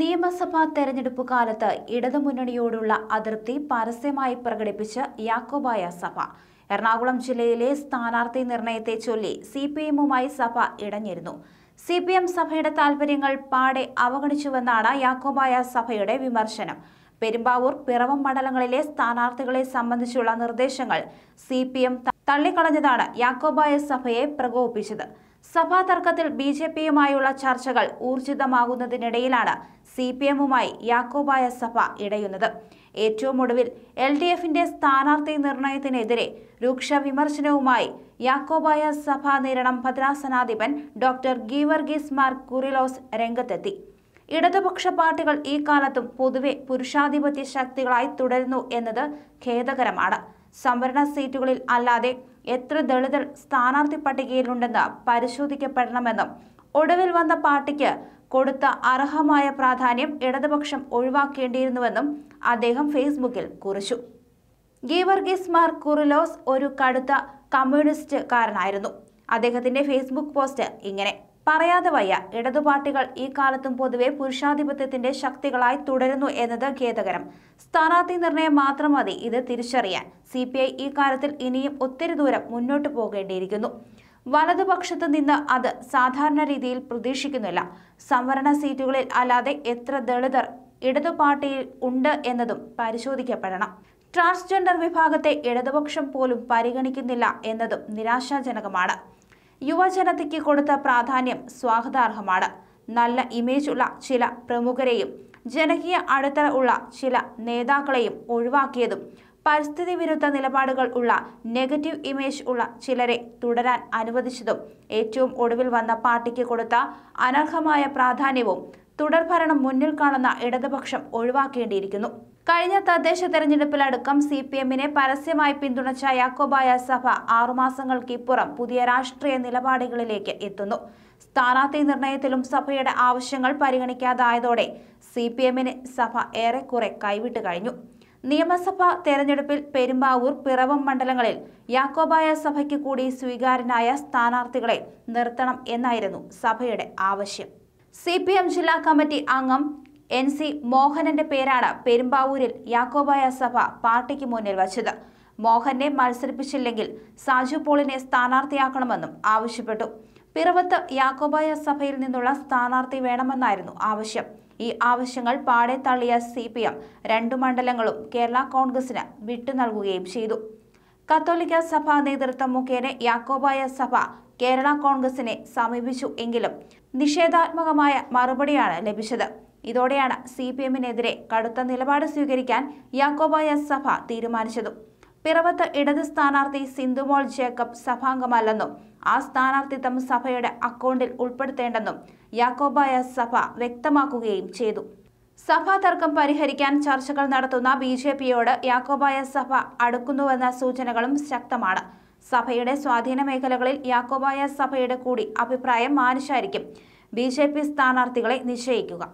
നിയമസഭാ തെരഞ്ഞെടുപ്പ് കാലത്ത് ഇടതുമുന്നണിയോടുള്ള അതൃപ്തി പരസ്യമായി പ്രകടിപ്പിച്ച് യാക്കോബായ സഭ എറണാകുളം ജില്ലയിലെ സ്ഥാനാർത്ഥി നിർണയത്തെ ചൊല്ലി സി പി എമ്മുമായി സഭ ഇടഞ്ഞിരുന്നു സി പി എം സഭയുടെ താൽപര്യങ്ങൾ പാടെ അവഗണിച്ചുവെന്നാണ് യാക്കോബായ സഭയുടെ വിമർശനം പെരുമ്പാവൂർ പിറവം മണ്ഡലങ്ങളിലെ സ്ഥാനാർത്ഥികളെ സംബന്ധിച്ചുള്ള നിർദ്ദേശങ്ങൾ സി പി എം തള്ളിക്കളഞ്ഞതാണ് യാക്കോബായ സഭയെ പ്രകോപിപ്പിച്ചത് സഭാ തർക്കത്തിൽ ബി ജെ പിയുമായുള്ള ചർച്ചകൾ ഊർജിതമാകുന്നതിനിടയിലാണ് സി പി എമ്മുമായി യാക്കോബായ സഭ ഇടയുന്നത് ഏറ്റവും ഒടുവിൽ എൽ ഡി എഫിന്റെ സ്ഥാനാർത്ഥി നിർണയത്തിനെതിരെ രൂക്ഷ വിമർശനവുമായി യാക്കോബായ സഭ നേരിടം ഭദ്രാസനാധിപൻ ഡോക്ടർ ഗീവർഗീസ് മാർ കുറിലോസ് രംഗത്തെത്തി ഇടതുപക്ഷ പാർട്ടികൾ ഈ കാലത്തും പൊതുവെ പുരുഷാധിപത്യ ശക്തികളായി തുടരുന്നു എന്നത് ഖേദകരമാണ് സംവരണ സീറ്റുകളിൽ അല്ലാതെ എത്ര ദളിതർ സ്ഥാനാർത്ഥി പട്ടികയിലുണ്ടെന്ന് പരിശോധിക്കപ്പെടണമെന്നും ഒടുവിൽ വന്ന പാർട്ടിക്ക് കൊടുത്ത അർഹമായ പ്രാധാന്യം ഇടതുപക്ഷം ഒഴിവാക്കേണ്ടിയിരുന്നുവെന്നും അദ്ദേഹം ഫേസ്ബുക്കിൽ കുറിച്ചു ഗീവർഗീസ് മാർ കുറിലോസ് ഒരു കടുത്ത കാരനായിരുന്നു അദ്ദേഹത്തിന്റെ ഫേസ്ബുക്ക് പോസ്റ്റ് ഇങ്ങനെ പറയാതെ വയ്യ ഇടതുപാർട്ടികൾ ഈ കാലത്തും പൊതുവെ പുരുഷാധിപത്യത്തിന്റെ ശക്തികളായി തുടരുന്നു എന്നത് ഖേദകരം സ്ഥാനാർത്ഥി നിർണയം മാത്രം മതി ഇത് തിരിച്ചറിയാൻ സി പി ഐ ഈ കാലത്തിൽ ഇനിയും ഒത്തിരി ദൂരം മുന്നോട്ട് പോകേണ്ടിയിരിക്കുന്നു വലതുപക്ഷത്ത് നിന്ന് അത് സാധാരണ രീതിയിൽ പ്രതീക്ഷിക്കുന്നില്ല സംവരണ സീറ്റുകളിൽ അല്ലാതെ എത്ര ദളിതർ ഇടതു പാർട്ടിയിൽ ഉണ്ട് എന്നതും പരിശോധിക്കപ്പെടണം ട്രാൻസ്ജെൻഡർ വിഭാഗത്തെ ഇടതുപക്ഷം പോലും പരിഗണിക്കുന്നില്ല എന്നതും നിരാശാജനകമാണ് യുവജനതയ്ക്ക് കൊടുത്ത പ്രാധാന്യം സ്വാഗതാർഹമാണ് നല്ല ഇമേജ് ഉള്ള ചില പ്രമുഖരെയും ജനകീയ അടിത്തറ ഉള്ള ചില നേതാക്കളെയും ഒഴിവാക്കിയതും പരിസ്ഥിതി വിരുദ്ധ നിലപാടുകൾ ഉള്ള നെഗറ്റീവ് ഇമേജ് ഉള്ള ചിലരെ തുടരാൻ അനുവദിച്ചതും ഏറ്റവും ഒടുവിൽ വന്ന പാർട്ടിക്ക് കൊടുത്ത അനർഹമായ പ്രാധാന്യവും തുടർഭരണം മുന്നിൽ കാണുന്ന ഇടതുപക്ഷം ഒഴിവാക്കേണ്ടിയിരിക്കുന്നു കഴിഞ്ഞ തദ്ദേശ തെരഞ്ഞെടുപ്പിലടക്കം സി പി എമ്മിനെ പരസ്യമായി പിന്തുണച്ച യാക്കോബായ സഭ ആറുമാസങ്ങൾക്കിപ്പുറം പുതിയ രാഷ്ട്രീയ നിലപാടുകളിലേക്ക് എത്തുന്നു സ്ഥാനാർത്ഥി നിർണയത്തിലും സഭയുടെ ആവശ്യങ്ങൾ പരിഗണിക്കാതായതോടെ സി പി എമ്മിന് സഭ ഏറെക്കുറെ കൈവിട്ട് കഴിഞ്ഞു നിയമസഭാ തെരഞ്ഞെടുപ്പിൽ പെരുമ്പാവൂർ പിറവം മണ്ഡലങ്ങളിൽ യാക്കോബായ സഭയ്ക്ക് കൂടി സ്വീകാരനായ സ്ഥാനാർത്ഥികളെ നിർത്തണം എന്നായിരുന്നു സഭയുടെ ആവശ്യം സി പി എം ജില്ലാ കമ്മിറ്റി അംഗം എൻ സി മോഹനന്റെ പേരാണ് പെരുമ്പാവൂരിൽ യാക്കോബായ സഭ പാർട്ടിക്ക് മുന്നിൽ വച്ചത് മോഹനെ മത്സരിപ്പിച്ചില്ലെങ്കിൽ സാജു പോളിനെ സ്ഥാനാർത്ഥിയാക്കണമെന്നും ആവശ്യപ്പെട്ടു പിറവത്ത് യാക്കോബായ സഭയിൽ നിന്നുള്ള സ്ഥാനാർത്ഥി വേണമെന്നായിരുന്നു ആവശ്യം ഈ ആവശ്യങ്ങൾ പാടെ തള്ളിയ സി പി എം രണ്ടു മണ്ഡലങ്ങളും കേരള കോൺഗ്രസിന് വിട്ടു നൽകുകയും ചെയ്തു കത്തോലിക്ക സഭാ നേതൃത്വം മുഖേന യാക്കോബായ സഭ കേരള കോൺഗ്രസിനെ സമീപിച്ചു എങ്കിലും നിഷേധാത്മകമായ മറുപടിയാണ് ലഭിച്ചത് ഇതോടെയാണ് സി പി എമ്മിനെതിരെ കടുത്ത നിലപാട് സ്വീകരിക്കാൻ യാക്കോബായ സഭ തീരുമാനിച്ചതും പിറവത്ത് ഇടത് സ്ഥാനാർത്ഥി സിന്ധുമോൾ ജേക്കബ് സഭാംഗമല്ലെന്നും ആ സ്ഥാനാർത്ഥിത്വം സഭയുടെ അക്കൗണ്ടിൽ ഉൾപ്പെടുത്തേണ്ടെന്നും യാക്കോബായ സഭ വ്യക്തമാക്കുകയും ചെയ്തു സഭാ തർക്കം പരിഹരിക്കാൻ ചർച്ചകൾ നടത്തുന്ന ബി ജെ പിയോട് യാക്കോബായ സഭ അടുക്കുന്നുവെന്ന സൂചനകളും ശക്തമാണ് സഭയുടെ സ്വാധീന മേഖലകളിൽ യാക്കോബായ സഭയുടെ കൂടി അഭിപ്രായം മാനിച്ചായിരിക്കും ബി ജെ പി സ്ഥാനാർത്ഥികളെ നിശ്ചയിക്കുക